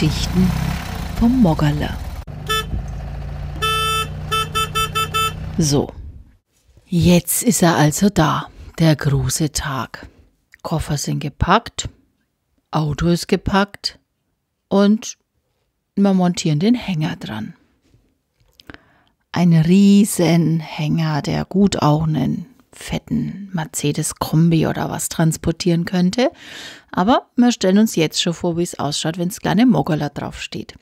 Geschichten vom Moggerle. So, jetzt ist er also da, der große Tag. Koffer sind gepackt, Auto ist gepackt und wir montieren den Hänger dran. Ein Riesenhänger, der gut auch einen fetten Mercedes Kombi oder was transportieren könnte. Aber wir stellen uns jetzt schon vor, wie es ausschaut, wenn es kleine Mogala draufsteht.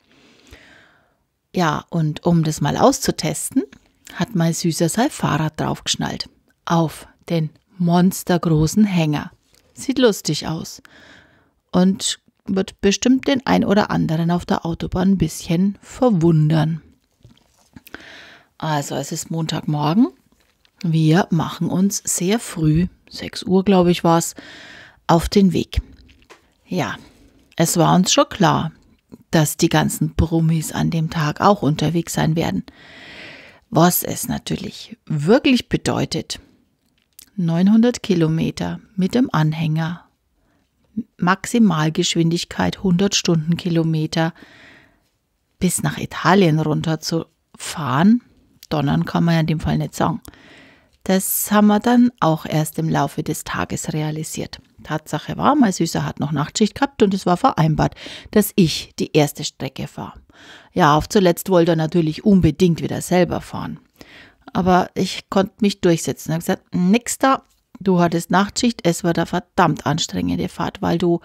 Ja, und um das mal auszutesten, hat mein süßer sein Fahrrad draufgeschnallt. Auf den monstergroßen Hänger. Sieht lustig aus. Und wird bestimmt den ein oder anderen auf der Autobahn ein bisschen verwundern. Also, es ist Montagmorgen. Wir machen uns sehr früh, 6 Uhr glaube ich war es, auf den Weg. Ja, es war uns schon klar, dass die ganzen Brummis an dem Tag auch unterwegs sein werden. Was es natürlich wirklich bedeutet, 900 Kilometer mit dem Anhänger, Maximalgeschwindigkeit 100 Stundenkilometer bis nach Italien runter zu fahren, donnern kann man ja in dem Fall nicht sagen. Das haben wir dann auch erst im Laufe des Tages realisiert. Tatsache war, mein Süßer hat noch Nachtschicht gehabt und es war vereinbart, dass ich die erste Strecke fahre. Ja, auf zuletzt wollte er natürlich unbedingt wieder selber fahren. Aber ich konnte mich durchsetzen. Ich habe gesagt, nix da, du hattest Nachtschicht, es war eine verdammt anstrengende Fahrt, weil du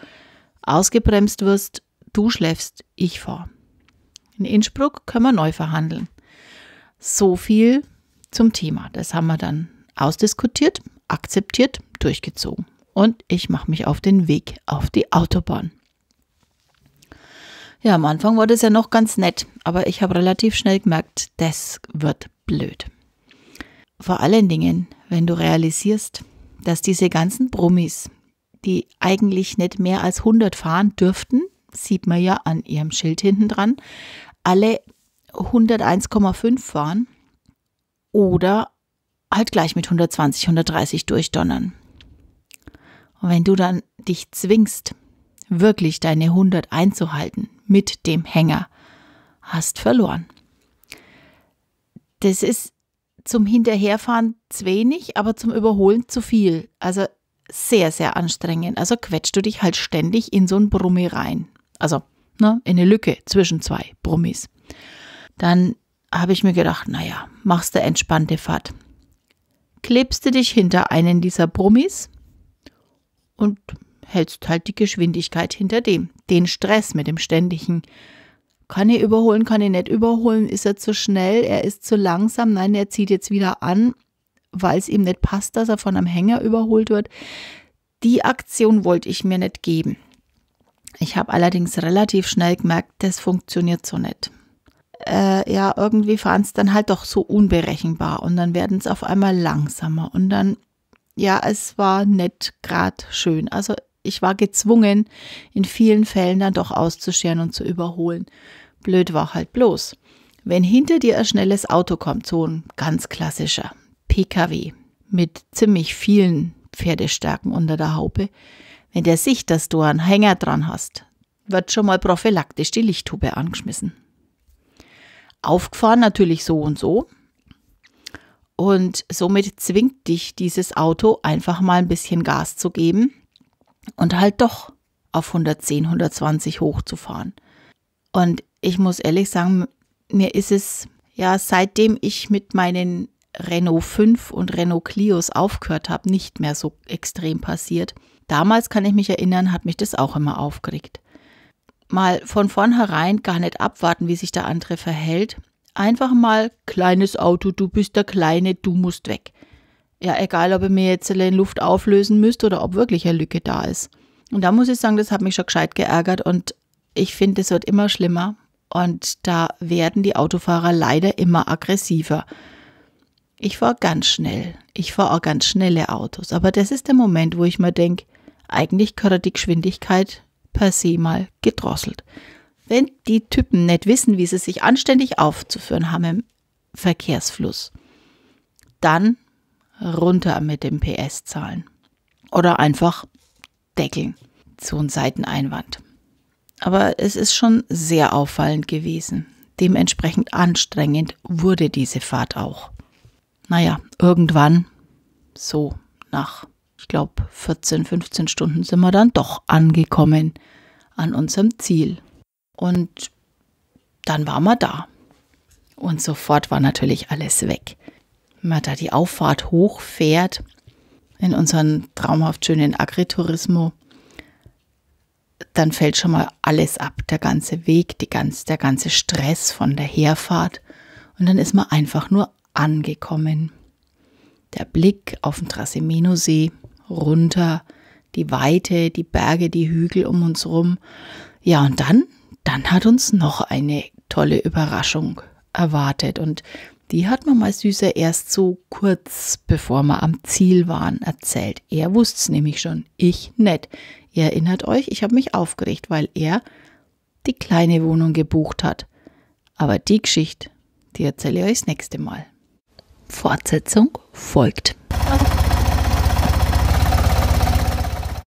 ausgebremst wirst, du schläfst, ich fahre. In Innsbruck können wir neu verhandeln. So viel zum Thema. Das haben wir dann ausdiskutiert, akzeptiert, durchgezogen. Und ich mache mich auf den Weg auf die Autobahn. Ja, am Anfang war das ja noch ganz nett, aber ich habe relativ schnell gemerkt, das wird blöd. Vor allen Dingen, wenn du realisierst, dass diese ganzen Brummis, die eigentlich nicht mehr als 100 fahren dürften, sieht man ja an ihrem Schild hinten dran, alle 101,5 fahren oder halt gleich mit 120, 130 durchdonnern. Und wenn du dann dich zwingst, wirklich deine 100 einzuhalten mit dem Hänger, hast verloren. Das ist zum Hinterherfahren zu wenig, aber zum Überholen zu viel. Also sehr, sehr anstrengend. Also quetscht du dich halt ständig in so ein Brummi rein. Also ne, in eine Lücke zwischen zwei Brummis. Dann habe ich mir gedacht, naja, machst du entspannte Fahrt. Klebst du dich hinter einen dieser Brummis und hältst halt die Geschwindigkeit hinter dem. Den Stress mit dem ständigen. Kann ich überholen, kann ich nicht überholen? Ist er zu schnell? Er ist zu langsam? Nein, er zieht jetzt wieder an, weil es ihm nicht passt, dass er von einem Hänger überholt wird. Die Aktion wollte ich mir nicht geben. Ich habe allerdings relativ schnell gemerkt, das funktioniert so nicht äh, ja, irgendwie fahren es dann halt doch so unberechenbar und dann werden es auf einmal langsamer und dann, ja, es war nicht gerade schön. Also ich war gezwungen, in vielen Fällen dann doch auszuscheren und zu überholen. Blöd war halt bloß. Wenn hinter dir ein schnelles Auto kommt, so ein ganz klassischer PKW mit ziemlich vielen Pferdestärken unter der Haube, wenn der sieht, dass du einen Hänger dran hast, wird schon mal prophylaktisch die Lichthube angeschmissen aufgefahren, natürlich so und so. Und somit zwingt dich dieses Auto einfach mal ein bisschen Gas zu geben und halt doch auf 110, 120 hochzufahren. Und ich muss ehrlich sagen, mir ist es ja seitdem ich mit meinen Renault 5 und Renault Clios aufgehört habe, nicht mehr so extrem passiert. Damals kann ich mich erinnern, hat mich das auch immer aufgeregt mal von vornherein gar nicht abwarten, wie sich der andere verhält. Einfach mal, kleines Auto, du bist der Kleine, du musst weg. Ja, egal, ob ihr mir jetzt in Luft auflösen müsst oder ob wirklich eine Lücke da ist. Und da muss ich sagen, das hat mich schon gescheit geärgert und ich finde, es wird immer schlimmer und da werden die Autofahrer leider immer aggressiver. Ich fahre ganz schnell. Ich fahre auch ganz schnelle Autos. Aber das ist der Moment, wo ich mir denke, eigentlich gehört die Geschwindigkeit per se mal gedrosselt. Wenn die Typen nicht wissen, wie sie sich anständig aufzuführen haben im Verkehrsfluss, dann runter mit den PS-Zahlen. Oder einfach deckeln. zu einem Seiteneinwand. Aber es ist schon sehr auffallend gewesen. Dementsprechend anstrengend wurde diese Fahrt auch. Naja, irgendwann, so nach ich glaube, 14, 15 Stunden sind wir dann doch angekommen an unserem Ziel. Und dann waren wir da. Und sofort war natürlich alles weg. Wenn man da die Auffahrt hochfährt in unseren traumhaft schönen Agriturismo, dann fällt schon mal alles ab. Der ganze Weg, die ganz, der ganze Stress von der Herfahrt. Und dann ist man einfach nur angekommen. Der Blick auf den Trasimeno-See, runter, die Weite, die Berge, die Hügel um uns rum. Ja, und dann, dann hat uns noch eine tolle Überraschung erwartet und die hat man mal süßer erst so kurz, bevor wir am Ziel waren, erzählt. Er wusste es nämlich schon, ich nicht. Ihr erinnert euch, ich habe mich aufgeregt, weil er die kleine Wohnung gebucht hat. Aber die Geschichte, die erzähle ich euch das nächste Mal. Fortsetzung folgt.